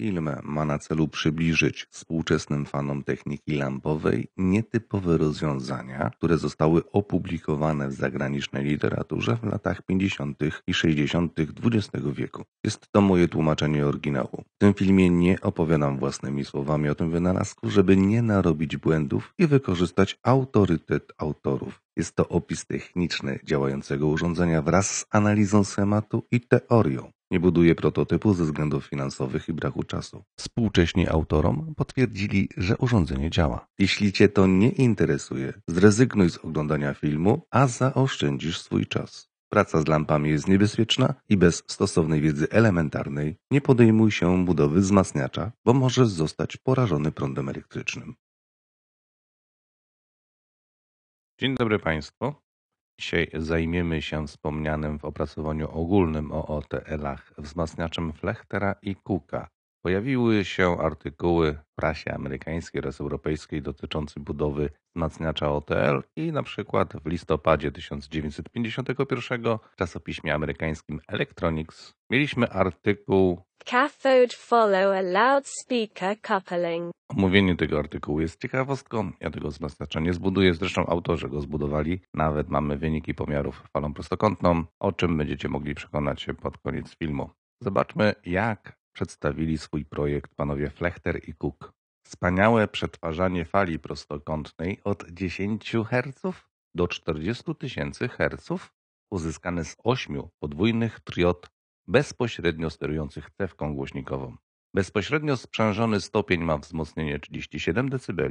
Film ma na celu przybliżyć współczesnym fanom techniki lampowej nietypowe rozwiązania, które zostały opublikowane w zagranicznej literaturze w latach 50. i 60. XX wieku. Jest to moje tłumaczenie oryginału. W tym filmie nie opowiadam własnymi słowami o tym wynalazku, żeby nie narobić błędów i wykorzystać autorytet autorów. Jest to opis techniczny działającego urządzenia wraz z analizą schematu i teorią. Nie buduje prototypu ze względów finansowych i braku czasu. Współcześni autorom potwierdzili, że urządzenie działa. Jeśli Cię to nie interesuje, zrezygnuj z oglądania filmu, a zaoszczędzisz swój czas. Praca z lampami jest niebezpieczna i bez stosownej wiedzy elementarnej nie podejmuj się budowy wzmacniacza, bo możesz zostać porażony prądem elektrycznym. Dzień dobry Państwu. Dzisiaj zajmiemy się wspomnianym w opracowaniu ogólnym o OTL-ach wzmacniaczem Flechtera i Cooka. Pojawiły się artykuły w prasie amerykańskiej oraz europejskiej dotyczące budowy wzmacniacza OTL i na przykład w listopadzie 1951 w czasopiśmie amerykańskim Electronics mieliśmy artykuł Cathode follow a loudspeaker coupling. Omówienie tego artykułu jest ciekawostką. Ja tego wzmacniacza nie zbuduję. Zresztą autorzy go zbudowali. Nawet mamy wyniki pomiarów falą prostokątną, o czym będziecie mogli przekonać się pod koniec filmu. Zobaczmy, jak Przedstawili swój projekt panowie Flechter i Cook. Wspaniałe przetwarzanie fali prostokątnej od 10 Hz do 40 tysięcy Hz uzyskane z ośmiu podwójnych triod bezpośrednio sterujących cewką głośnikową. Bezpośrednio sprzężony stopień ma wzmocnienie 37 dB.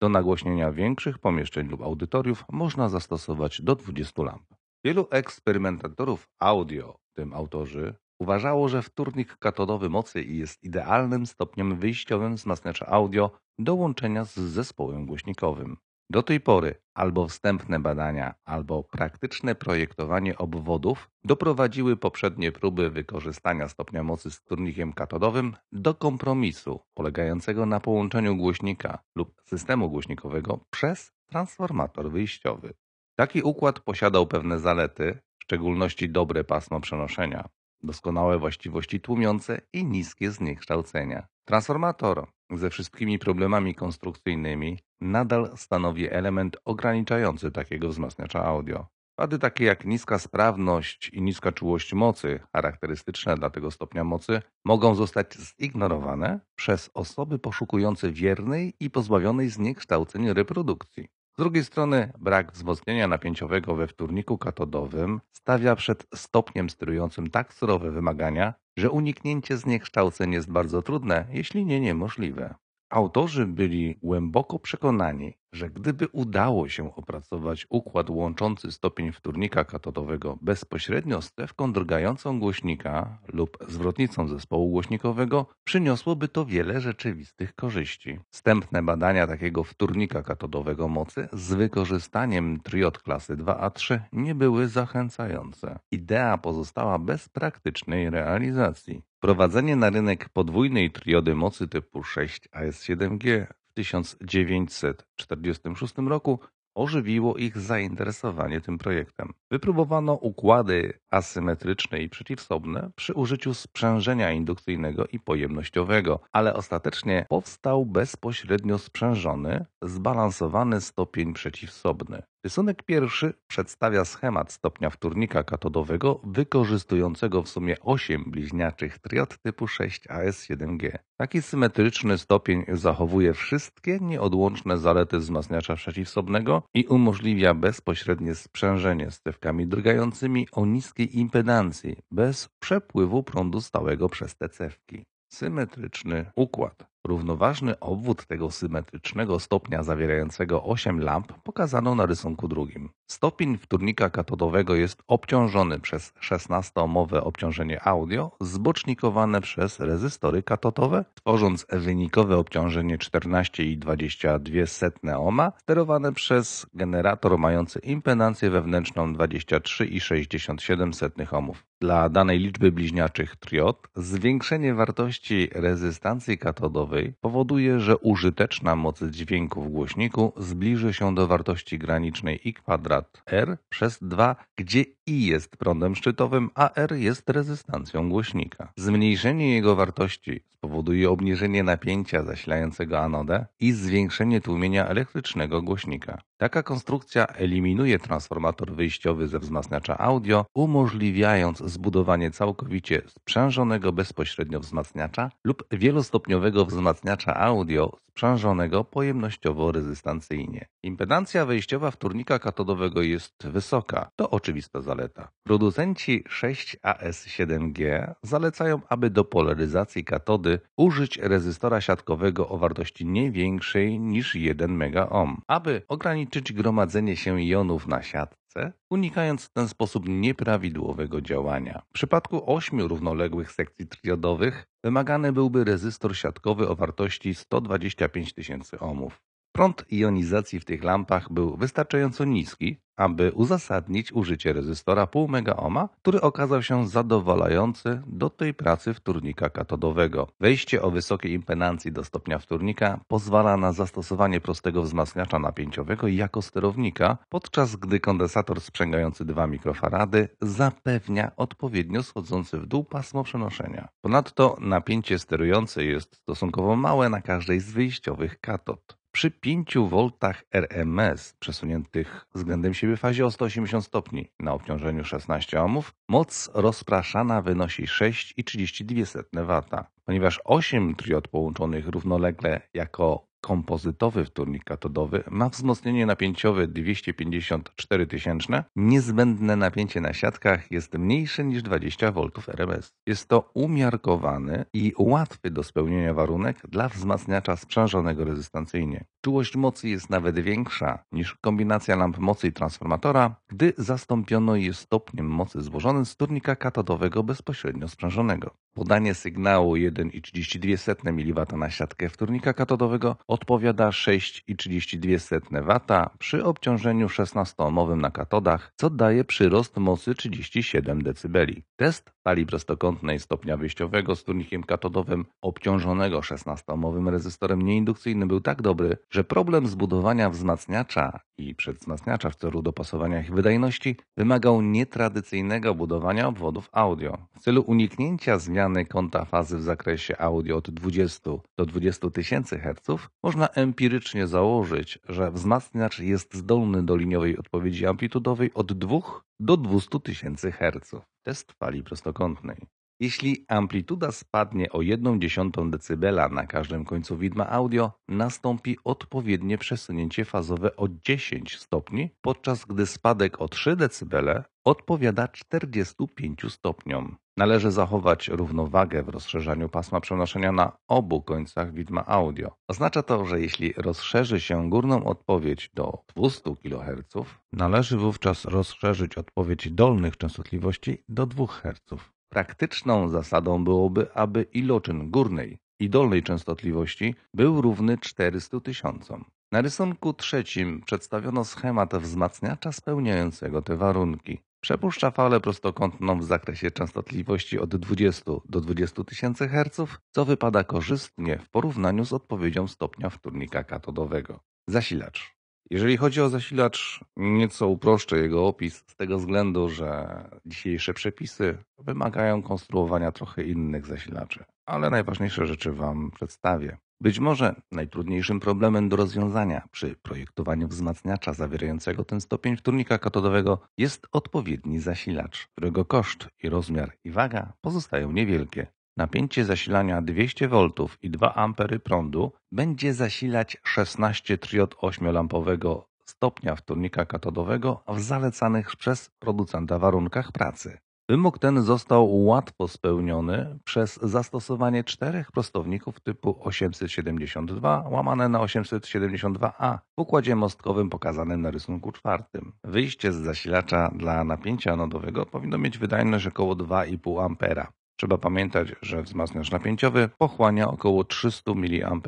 Do nagłośnienia większych pomieszczeń lub audytoriów można zastosować do 20 lamp. Wielu eksperymentatorów audio, w tym autorzy, Uważało, że wtórnik katodowy mocy jest idealnym stopniem wyjściowym z masnecza audio do łączenia z zespołem głośnikowym. Do tej pory albo wstępne badania, albo praktyczne projektowanie obwodów doprowadziły poprzednie próby wykorzystania stopnia mocy z turnikiem katodowym do kompromisu polegającego na połączeniu głośnika lub systemu głośnikowego przez transformator wyjściowy. Taki układ posiadał pewne zalety, w szczególności dobre pasmo przenoszenia doskonałe właściwości tłumiące i niskie zniekształcenia. Transformator ze wszystkimi problemami konstrukcyjnymi nadal stanowi element ograniczający takiego wzmacniacza audio. Wady takie jak niska sprawność i niska czułość mocy, charakterystyczne dla tego stopnia mocy, mogą zostać zignorowane przez osoby poszukujące wiernej i pozbawionej zniekształceń reprodukcji. Z drugiej strony brak wzmocnienia napięciowego we wtórniku katodowym stawia przed stopniem sterującym tak surowe wymagania, że uniknięcie zniekształceń jest bardzo trudne, jeśli nie niemożliwe. Autorzy byli głęboko przekonani, że gdyby udało się opracować układ łączący stopień wtórnika katodowego bezpośrednio z strefką drgającą głośnika lub zwrotnicą zespołu głośnikowego, przyniosłoby to wiele rzeczywistych korzyści. Wstępne badania takiego wtórnika katodowego mocy z wykorzystaniem triod klasy 2A3 nie były zachęcające. Idea pozostała bez praktycznej realizacji. Prowadzenie na rynek podwójnej triody mocy typu 6AS7G w 1946 roku ożywiło ich zainteresowanie tym projektem. Wypróbowano układy asymetryczne i przeciwsobne przy użyciu sprzężenia indukcyjnego i pojemnościowego, ale ostatecznie powstał bezpośrednio sprzężony, zbalansowany stopień przeciwsobny. Rysunek pierwszy przedstawia schemat stopnia wtórnika katodowego wykorzystującego w sumie 8 bliźniaczych triod typu 6AS7G. Taki symetryczny stopień zachowuje wszystkie nieodłączne zalety wzmacniacza przeciwsobnego i umożliwia bezpośrednie sprzężenie stewkami drgającymi o niskiej impedancji bez przepływu prądu stałego przez te cewki. Symetryczny układ Równoważny obwód tego symetrycznego stopnia zawierającego osiem lamp pokazano na rysunku drugim. Stopień wtórnika katodowego jest obciążony przez 16 omowe obciążenie audio zbocznikowane przez rezystory katodowe, tworząc wynikowe obciążenie 14,22 ohma sterowane przez generator mający impedancję wewnętrzną 23,67 ohmów. Dla danej liczby bliźniaczych triod zwiększenie wartości rezystancji katodowej dźwiękowej powoduje, że użyteczna moc dźwięku w głośniku zbliży się do wartości granicznej i kwadrat r przez 2, gdzie i jest prądem szczytowym, a R jest rezystancją głośnika. Zmniejszenie jego wartości spowoduje obniżenie napięcia zasilającego anodę i zwiększenie tłumienia elektrycznego głośnika. Taka konstrukcja eliminuje transformator wyjściowy ze wzmacniacza audio, umożliwiając zbudowanie całkowicie sprzężonego bezpośrednio wzmacniacza lub wielostopniowego wzmacniacza audio sprzężonego pojemnościowo-rezystancyjnie. Impedancja wejściowa wtórnika katodowego jest wysoka, to oczywista zaleta. Producenci 6AS7G zalecają, aby do polaryzacji katody użyć rezystora siatkowego o wartości nie większej niż 1 megaohm, aby ograniczyć gromadzenie się jonów na siatce, unikając w ten sposób nieprawidłowego działania. W przypadku 8 równoległych sekcji triodowych wymagany byłby rezystor siatkowy o wartości 125 tysięcy ohmów. Prąd jonizacji w tych lampach był wystarczająco niski, aby uzasadnić użycie rezystora pół megaoma, który okazał się zadowalający do tej pracy wtórnika katodowego. Wejście o wysokiej impedancji do stopnia wtórnika pozwala na zastosowanie prostego wzmacniacza napięciowego jako sterownika, podczas gdy kondensator sprzęgający 2 mikrofarady zapewnia odpowiednio schodzący w dół pasmo przenoszenia. Ponadto napięcie sterujące jest stosunkowo małe na każdej z wyjściowych katod przy 5 V RMS przesuniętych względem siebie fazie o 180 stopni na obciążeniu 16 ohmów moc rozpraszana wynosi 6,32 W. Ponieważ 8 triod połączonych równolegle jako kompozytowy wtórnik katodowy ma wzmocnienie napięciowe 254 tysięczne. Niezbędne napięcie na siatkach jest mniejsze niż 20 V RMS. Jest to umiarkowany i łatwy do spełnienia warunek dla wzmacniacza sprzężonego rezystancyjnie. Czułość mocy jest nawet większa niż kombinacja lamp mocy i transformatora, gdy zastąpiono je stopniem mocy złożonym z turnika katodowego bezpośrednio sprzężonego. Podanie sygnału 1,32 mW na siatkę wtórnika katodowego odpowiada 6,32 W przy obciążeniu 16 omowym na katodach, co daje przyrost mocy 37 dB. Test stali prostokątnej stopnia wyjściowego z turnikiem katodowym obciążonego 16-ohmowym rezystorem nieindukcyjnym był tak dobry, że problem zbudowania wzmacniacza i przedwzmacniacza w celu dopasowania ich wydajności wymagał nietradycyjnego budowania obwodów audio. W celu uniknięcia zmiany kąta fazy w zakresie audio od 20 do 20 tysięcy Hz można empirycznie założyć, że wzmacniacz jest zdolny do liniowej odpowiedzi amplitudowej od 2 do 200 000 Hz, test fali prostokątnej. Jeśli amplituda spadnie o 1 dziesiątą decybela na każdym końcu widma audio, nastąpi odpowiednie przesunięcie fazowe o 10 stopni, podczas gdy spadek o 3 dB odpowiada 45 stopniom. Należy zachować równowagę w rozszerzaniu pasma przenoszenia na obu końcach widma audio. Oznacza to, że jeśli rozszerzy się górną odpowiedź do 200 kHz, należy wówczas rozszerzyć odpowiedź dolnych częstotliwości do 2 Hz. Praktyczną zasadą byłoby, aby iloczyn górnej i dolnej częstotliwości był równy 400 tysiącom. Na rysunku trzecim przedstawiono schemat wzmacniacza spełniającego te warunki. Przepuszcza falę prostokątną w zakresie częstotliwości od 20 do 20 tysięcy Hz, co wypada korzystnie w porównaniu z odpowiedzią stopnia wtórnika katodowego. Zasilacz. Jeżeli chodzi o zasilacz, nieco uproszczę jego opis z tego względu, że dzisiejsze przepisy wymagają konstruowania trochę innych zasilaczy, ale najważniejsze rzeczy Wam przedstawię. Być może najtrudniejszym problemem do rozwiązania przy projektowaniu wzmacniacza zawierającego ten stopień wtórnika katodowego jest odpowiedni zasilacz, którego koszt i rozmiar i waga pozostają niewielkie. Napięcie zasilania 200 V i 2 A prądu będzie zasilać 16 triod 8-lampowego stopnia wtórnika katodowego w zalecanych przez producenta warunkach pracy. Wymóg ten został łatwo spełniony przez zastosowanie czterech prostowników typu 872 łamane na 872A w układzie mostkowym pokazanym na rysunku czwartym. Wyjście z zasilacza dla napięcia anodowego powinno mieć wydajność około 2,5 A. Trzeba pamiętać, że wzmacniacz napięciowy pochłania około 300 mA.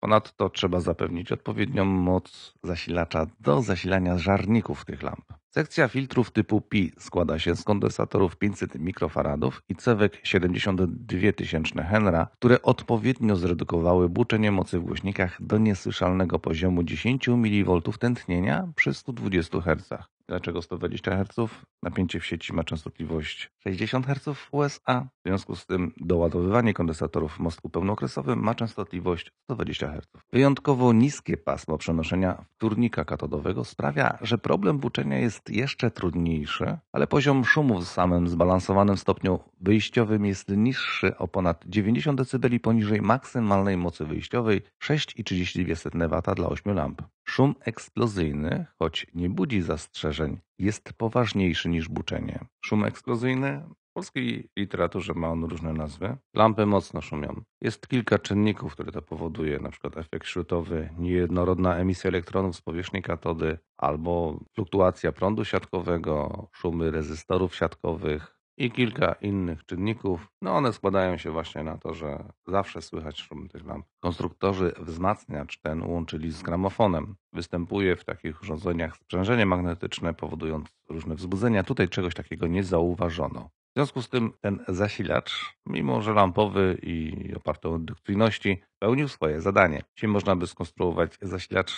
Ponadto trzeba zapewnić odpowiednią moc zasilacza do zasilania żarników tych lamp. Sekcja filtrów typu Pi składa się z kondensatorów 500 mikrofaradów i cewek 72 tysięczne Henra, które odpowiednio zredukowały buczenie mocy w głośnikach do niesłyszalnego poziomu 10 mV tętnienia przy 120 Hz. Dlaczego 120 Hz? Napięcie w sieci ma częstotliwość 60 Hz w USA. W związku z tym doładowywanie kondensatorów w mostku pełnookresowym ma częstotliwość 120 Hz. Wyjątkowo niskie pasmo przenoszenia wtórnika katodowego sprawia, że problem włóczenia jest jeszcze trudniejszy, ale poziom szumu w samym zbalansowanym stopniu wyjściowym jest niższy o ponad 90 dB poniżej maksymalnej mocy wyjściowej 6,32 W dla 8 lamp. Szum eksplozyjny, choć nie budzi zastrzeżeń, jest poważniejszy niż buczenie. Szum eksplozyjny w polskiej literaturze ma on różne nazwy. Lampy mocno szumią. Jest kilka czynników, które to powoduje, np. efekt śrutowy, niejednorodna emisja elektronów z powierzchni katody, albo fluktuacja prądu siatkowego, szumy rezystorów siatkowych, i kilka innych czynników. No one składają się właśnie na to, że zawsze słychać szum tych lamp. Konstruktorzy wzmacniacz ten łączyli z gramofonem. Występuje w takich urządzeniach sprzężenie magnetyczne, powodując różne wzbudzenia. Tutaj czegoś takiego nie zauważono. W związku z tym ten zasilacz, mimo że lampowy i oparty o indukcyjności, pełnił swoje zadanie. Dzisiaj można by skonstruować zasilacz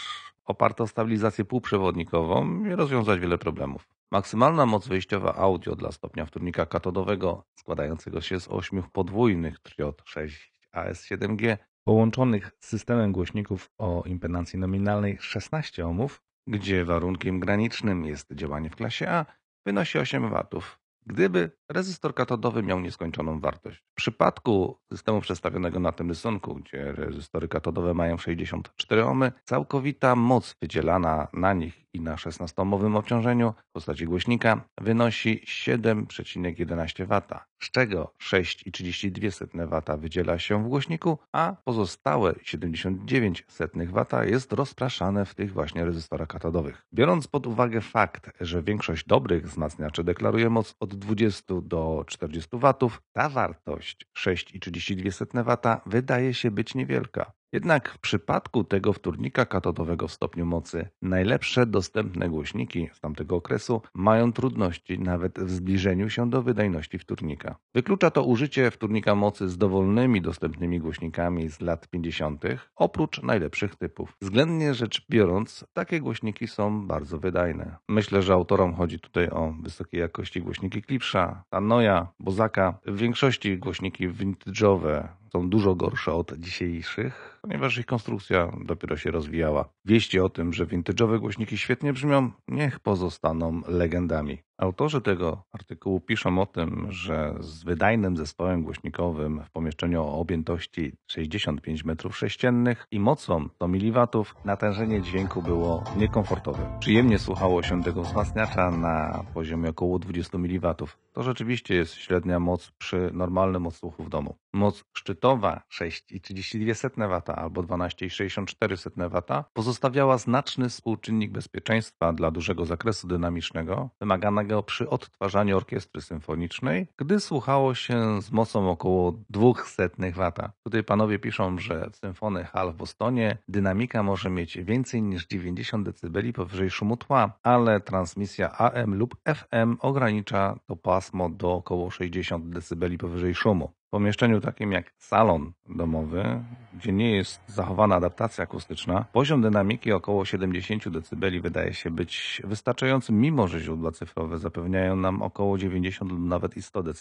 oparta o stabilizację półprzewodnikową i rozwiązać wiele problemów. Maksymalna moc wyjściowa audio dla stopnia wtórnika katodowego składającego się z ośmiu podwójnych triod 6 AS7G połączonych z systemem głośników o impedancji nominalnej 16 ohmów, gdzie warunkiem granicznym jest działanie w klasie A, wynosi 8 W. Gdyby rezystor katodowy miał nieskończoną wartość. W przypadku systemu przedstawionego na tym rysunku, gdzie rezystory katodowe mają 64 ohmy, całkowita moc wydzielana na nich i na 16 mowym obciążeniu w postaci głośnika wynosi 7,11 W, z czego 6,32 W wydziela się w głośniku, a pozostałe 79 W jest rozpraszane w tych właśnie rezystorach katodowych. Biorąc pod uwagę fakt, że większość dobrych wzmacniaczy deklaruje moc od 20 do 40 W, ta wartość 6,32 W wydaje się być niewielka. Jednak w przypadku tego wtórnika katodowego w stopniu mocy najlepsze dostępne głośniki z tamtego okresu mają trudności nawet w zbliżeniu się do wydajności wtórnika. Wyklucza to użycie wtórnika mocy z dowolnymi dostępnymi głośnikami z lat 50., oprócz najlepszych typów. Względnie rzecz biorąc, takie głośniki są bardzo wydajne. Myślę, że autorom chodzi tutaj o wysokiej jakości głośniki Klipsza, Tanoja, Bozaka. W większości głośniki vintage'owe są dużo gorsze od dzisiejszych, ponieważ ich konstrukcja dopiero się rozwijała. Wieści o tym, że vintage'owe głośniki świetnie brzmią, niech pozostaną legendami. Autorzy tego artykułu piszą o tym, że z wydajnym zespołem głośnikowym w pomieszczeniu o objętości 65 m3 i mocą 100 mW natężenie dźwięku było niekomfortowe. Przyjemnie słuchało się tego wzmacniacza na poziomie około 20 mW. To rzeczywiście jest średnia moc przy normalnym odsłuchu w domu. Moc szczytowa 6,32 W albo 12,64 W pozostawiała znaczny współczynnik bezpieczeństwa dla dużego zakresu dynamicznego wymaganego przy odtwarzaniu orkiestry symfonicznej, gdy słuchało się z mocą około 200 wata. Tutaj panowie piszą, że w symfony Hall w Bostonie dynamika może mieć więcej niż 90 dB powyżej szumu tła, ale transmisja AM lub FM ogranicza to pasmo do około 60 dB powyżej szumu pomieszczeniu takim jak salon domowy, gdzie nie jest zachowana adaptacja akustyczna, poziom dynamiki około 70 dB wydaje się być wystarczający, mimo że źródła cyfrowe zapewniają nam około 90 lub nawet i 100 dB.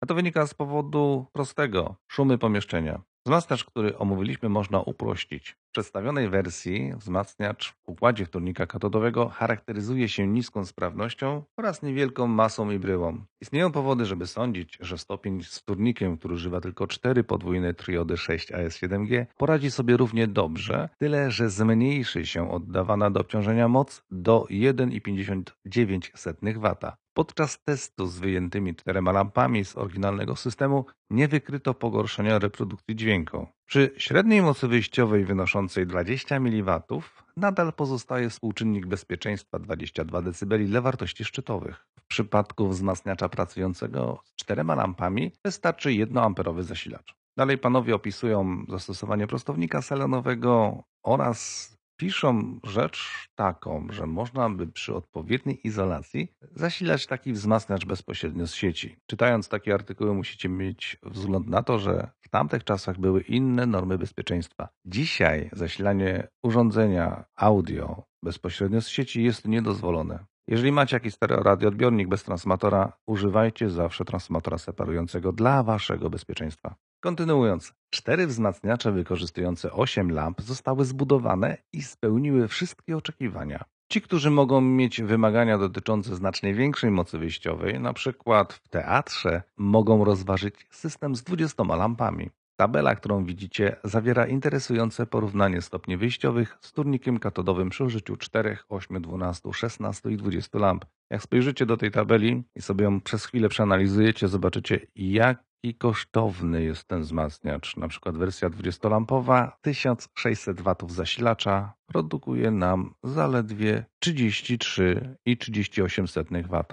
A to wynika z powodu prostego szumy pomieszczenia. Wzmacniacz, który omówiliśmy, można uprościć. W przedstawionej wersji wzmacniacz w układzie wtórnika katodowego charakteryzuje się niską sprawnością oraz niewielką masą i bryłą. Istnieją powody, żeby sądzić, że stopień z wtórnikiem, który używa tylko cztery podwójne triody 6AS7G, poradzi sobie równie dobrze, tyle że zmniejszy się oddawana do obciążenia moc do 1,59 W. Podczas testu z wyjętymi czterema lampami z oryginalnego systemu nie wykryto pogorszenia reprodukcji dźwięku. Przy średniej mocy wyjściowej wynoszącej 20 mW nadal pozostaje współczynnik bezpieczeństwa 22 dB wartości szczytowych. W przypadku wzmacniacza pracującego z czterema lampami wystarczy 1-amperowy zasilacz. Dalej panowie opisują zastosowanie prostownika salonowego oraz piszą rzecz taką, że można by przy odpowiedniej izolacji zasilać taki wzmacniacz bezpośrednio z sieci. Czytając takie artykuły musicie mieć wzgląd na to, że w tamtych czasach były inne normy bezpieczeństwa. Dzisiaj zasilanie urządzenia audio bezpośrednio z sieci jest niedozwolone. Jeżeli macie jakiś stereo radioodbiornik bez transmatora, używajcie zawsze transmatora separującego dla waszego bezpieczeństwa. Kontynuując, cztery wzmacniacze wykorzystujące osiem lamp zostały zbudowane i spełniły wszystkie oczekiwania. Ci, którzy mogą mieć wymagania dotyczące znacznie większej mocy wyjściowej, na przykład w teatrze, mogą rozważyć system z 20 lampami. Tabela, którą widzicie, zawiera interesujące porównanie stopni wyjściowych z turnikiem katodowym przy użyciu 4, 8, 12, 16 i 20 lamp. Jak spojrzycie do tej tabeli i sobie ją przez chwilę przeanalizujecie, zobaczycie, jak i kosztowny jest ten wzmacniacz. Na przykład wersja 20-lampowa 1600 W zasilacza produkuje nam zaledwie 33,38 W.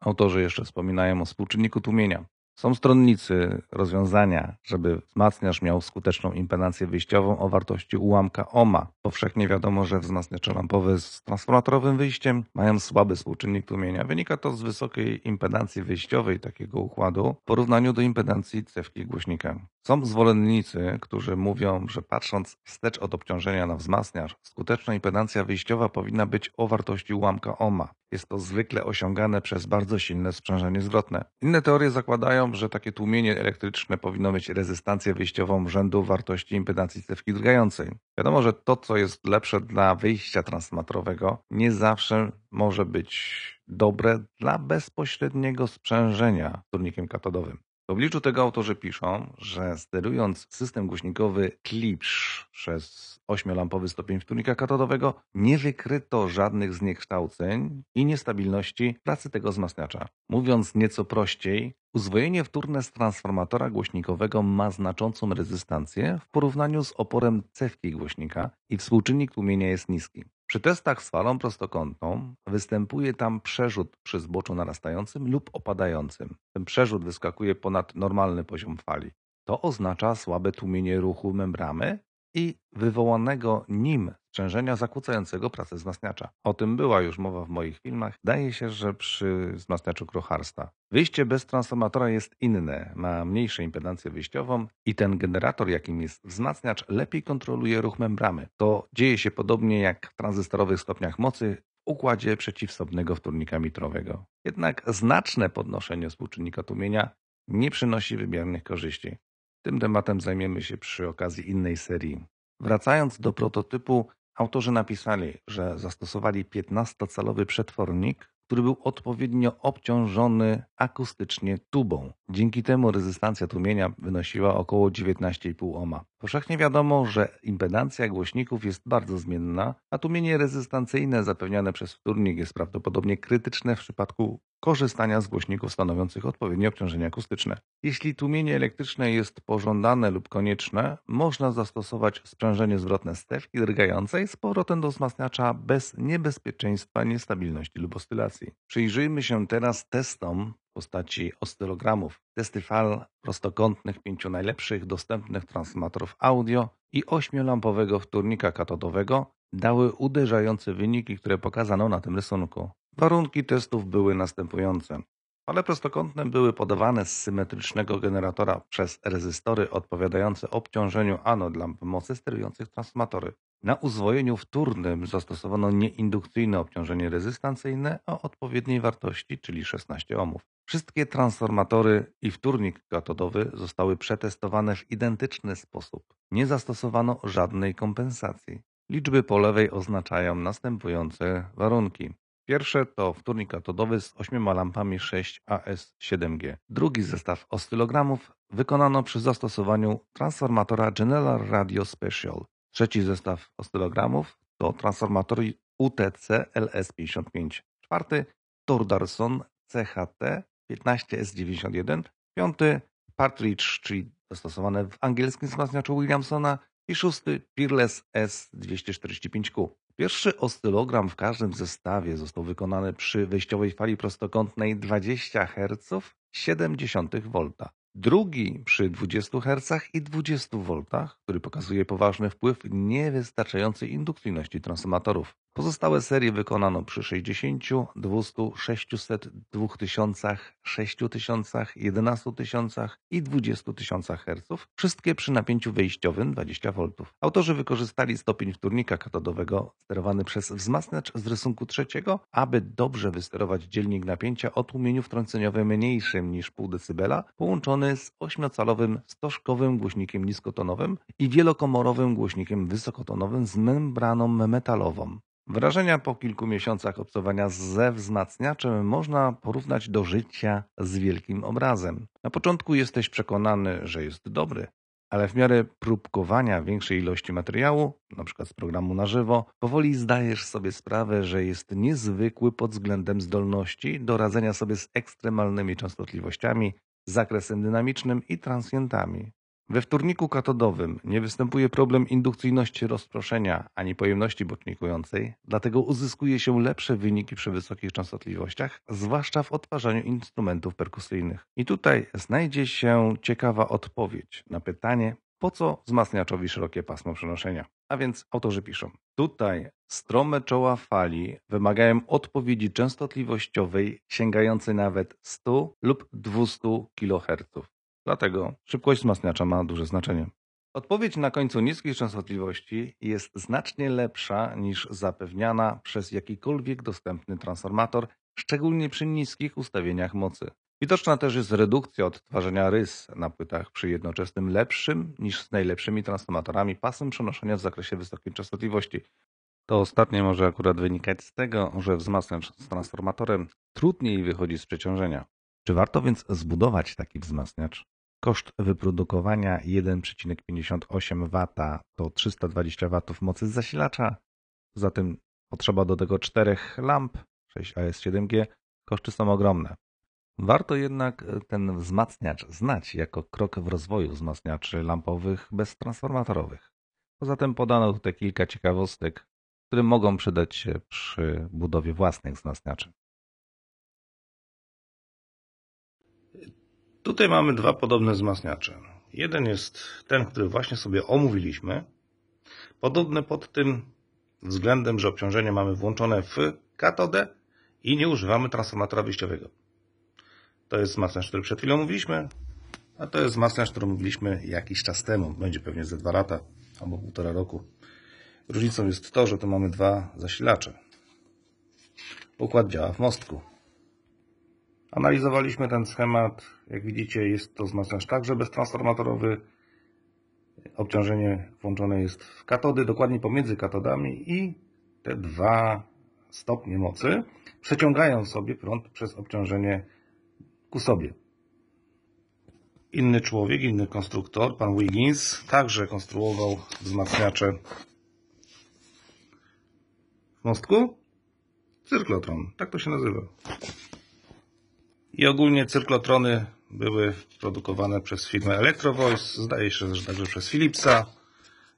Autorzy jeszcze wspominają o współczynniku tłumienia. Są stronnicy rozwiązania, żeby wzmacniacz miał skuteczną impedancję wyjściową o wartości ułamka OMA. Powszechnie wiadomo, że wzmacniacze lampowe z transformatorowym wyjściem mają słaby współczynnik tłumienia. Wynika to z wysokiej impedancji wyjściowej takiego układu w porównaniu do impedancji cewki głośnika. Są zwolennicy, którzy mówią, że patrząc wstecz od obciążenia na wzmacniacz, skuteczna impedancja wyjściowa powinna być o wartości ułamka ohma. Jest to zwykle osiągane przez bardzo silne sprzężenie zwrotne. Inne teorie zakładają, że takie tłumienie elektryczne powinno mieć rezystancję wyjściową rzędu wartości impedancji cewki drgającej. Wiadomo, że to, co jest lepsze dla wyjścia transformatorowego, nie zawsze może być dobre dla bezpośredniego sprzężenia turnikiem katodowym. W obliczu tego autorzy piszą, że sterując system głośnikowy Klipsch przez 8-lampowy stopień wtórnika katodowego, nie wykryto żadnych zniekształceń i niestabilności pracy tego wzmacniacza. Mówiąc nieco prościej, uzwojenie wtórne z transformatora głośnikowego ma znaczącą rezystancję w porównaniu z oporem cewki głośnika i współczynnik tłumienia jest niski. Przy testach z falą prostokątną występuje tam przerzut przy zboczu narastającym lub opadającym. Ten przerzut wyskakuje ponad normalny poziom fali. To oznacza słabe tłumienie ruchu membramy i wywołanego nim sprzężenia zakłócającego pracę wzmacniacza. O tym była już mowa w moich filmach. Daje się, że przy wzmacniaczu Krocharsta wyjście bez transformatora jest inne, ma mniejszą impedancję wyjściową i ten generator, jakim jest wzmacniacz, lepiej kontroluje ruch membramy. To dzieje się podobnie jak w tranzystorowych stopniach mocy w układzie przeciwsobnego wtórnika mitrowego. Jednak znaczne podnoszenie współczynnika tłumienia nie przynosi wymiernych korzyści. Tym tematem zajmiemy się przy okazji innej serii. Wracając do prototypu, autorzy napisali, że zastosowali 15-calowy przetwornik, który był odpowiednio obciążony akustycznie tubą. Dzięki temu rezystancja tłumienia wynosiła około 19,5 ohma. Powszechnie wiadomo, że impedancja głośników jest bardzo zmienna, a tłumienie rezystancyjne zapewniane przez wtórnik jest prawdopodobnie krytyczne w przypadku korzystania z głośników stanowiących odpowiednie obciążenie akustyczne. Jeśli tłumienie elektryczne jest pożądane lub konieczne, można zastosować sprzężenie zwrotne stewki drgającej z powrotem do wzmacniacza bez niebezpieczeństwa niestabilności lub oscylacji. Przyjrzyjmy się teraz testom postaci oscylogramów, testy fal prostokątnych pięciu najlepszych dostępnych transformatorów audio i ośmiolampowego wtornika wtórnika katodowego dały uderzające wyniki, które pokazano na tym rysunku. Warunki testów były następujące. Fale prostokątne były podawane z symetrycznego generatora przez rezystory odpowiadające obciążeniu anod lamp mocy sterujących transformatory. Na uzwojeniu wtórnym zastosowano nieindukcyjne obciążenie rezystancyjne o odpowiedniej wartości, czyli 16 ohmów. Wszystkie transformatory i wtórnik katodowy zostały przetestowane w identyczny sposób. Nie zastosowano żadnej kompensacji. Liczby po lewej oznaczają następujące warunki. Pierwsze to wtórnik katodowy z 8 lampami 6 AS7G. Drugi zestaw oscylogramów wykonano przy zastosowaniu transformatora General Radio Special. Trzeci zestaw oscylogramów to transformator UTC LS55. Czwarty Tordarson CHT 15S91, piąty Partridge, czyli dostosowane w angielskim wzmacniaczu Williamsona i szósty Peerless S245Q. Pierwszy oscylogram w każdym zestawie został wykonany przy wejściowej fali prostokątnej 20 Hz 0,7 V. Drugi przy 20 Hz i 20 V, który pokazuje poważny wpływ niewystarczającej indukcyjności transformatorów. Pozostałe serie wykonano przy 60, 200, 600, 2000, 6000, 11000 i 20000 Hz, wszystkie przy napięciu wyjściowym 20 V. Autorzy wykorzystali stopień wtórnika katodowego sterowany przez wzmacniacz z rysunku trzeciego, aby dobrze wysterować dzielnik napięcia o tłumieniu wtrąceniowym mniejszym niż 0,5 dB, połączony z 8-calowym stożkowym głośnikiem niskotonowym i wielokomorowym głośnikiem wysokotonowym z membraną metalową. Wrażenia po kilku miesiącach obcowania ze wzmacniaczem można porównać do życia z wielkim obrazem. Na początku jesteś przekonany, że jest dobry, ale w miarę próbkowania większej ilości materiału, np. z programu na żywo, powoli zdajesz sobie sprawę, że jest niezwykły pod względem zdolności do radzenia sobie z ekstremalnymi częstotliwościami, zakresem dynamicznym i transientami. We wtórniku katodowym nie występuje problem indukcyjności rozproszenia ani pojemności bocznikującej, dlatego uzyskuje się lepsze wyniki przy wysokich częstotliwościach, zwłaszcza w odtwarzaniu instrumentów perkusyjnych. I tutaj znajdzie się ciekawa odpowiedź na pytanie, po co wzmacniaczowi szerokie pasmo przenoszenia. A więc autorzy piszą. Tutaj strome czoła fali wymagają odpowiedzi częstotliwościowej sięgającej nawet 100 lub 200 kHz. Dlatego szybkość wzmacniacza ma duże znaczenie. Odpowiedź na końcu niskiej częstotliwości jest znacznie lepsza niż zapewniana przez jakikolwiek dostępny transformator, szczególnie przy niskich ustawieniach mocy. Widoczna też jest redukcja odtwarzania rys na płytach przy jednoczesnym lepszym niż z najlepszymi transformatorami pasem przenoszenia w zakresie wysokiej częstotliwości. To ostatnie może akurat wynikać z tego, że wzmacniacz z transformatorem trudniej wychodzi z przeciążenia. Czy warto więc zbudować taki wzmacniacz? Koszt wyprodukowania 1,58 W to 320 W mocy zasilacza, zatem potrzeba do tego 4 lamp 6AS7G. Koszty są ogromne. Warto jednak e, ten wzmacniacz znać jako krok w rozwoju wzmacniaczy lampowych beztransformatorowych. Poza tym podano tutaj kilka ciekawostek, które mogą przydać się przy budowie własnych wzmacniaczy. Tutaj mamy dwa podobne wzmacniacze. Jeden jest ten, który właśnie sobie omówiliśmy. Podobny pod tym względem, że obciążenie mamy włączone w katodę i nie używamy transformatora wyjściowego. To jest wzmacniacz, który przed chwilą mówiliśmy, a to jest wzmacniacz, który mówiliśmy jakiś czas temu. Będzie pewnie ze dwa lata albo półtora roku. Różnicą jest to, że tu mamy dwa zasilacze. Układ działa w mostku. Analizowaliśmy ten schemat. Jak widzicie jest to wzmacniacz także beztransformatorowy. Obciążenie włączone jest w katody, dokładnie pomiędzy katodami i te dwa stopnie mocy przeciągają sobie prąd przez obciążenie ku sobie. Inny człowiek, inny konstruktor, pan Wiggins, także konstruował wzmacniacze w mostku. Cyrklotron, tak to się nazywa. I ogólnie cyrklotrony były produkowane przez firmę Electrovoice, zdaje się, że także przez Philipsa.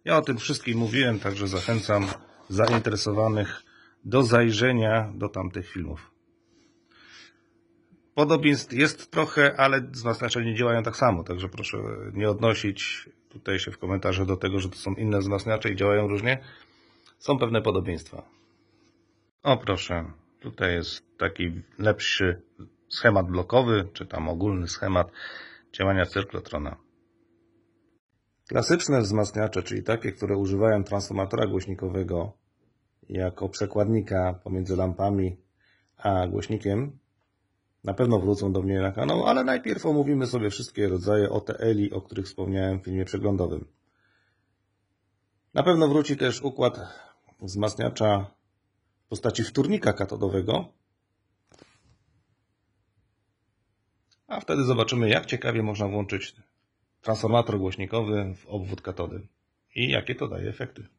Ja o tym wszystkim mówiłem, także zachęcam zainteresowanych do zajrzenia do tamtych filmów. Podobieństw jest trochę, ale nie działają tak samo, także proszę nie odnosić tutaj się w komentarzu do tego, że to są inne wzmacniacze i działają różnie. Są pewne podobieństwa. O proszę, tutaj jest taki lepszy schemat blokowy, czy tam ogólny schemat działania cyrklotrona. Klasyczne wzmacniacze, czyli takie, które używają transformatora głośnikowego jako przekładnika pomiędzy lampami a głośnikiem, na pewno wrócą do mnie na kanał, ale najpierw omówimy sobie wszystkie rodzaje OTL-i, o których wspomniałem w filmie przeglądowym. Na pewno wróci też układ wzmacniacza w postaci wtórnika katodowego, a wtedy zobaczymy, jak ciekawie można włączyć transformator głośnikowy w obwód katody i jakie to daje efekty.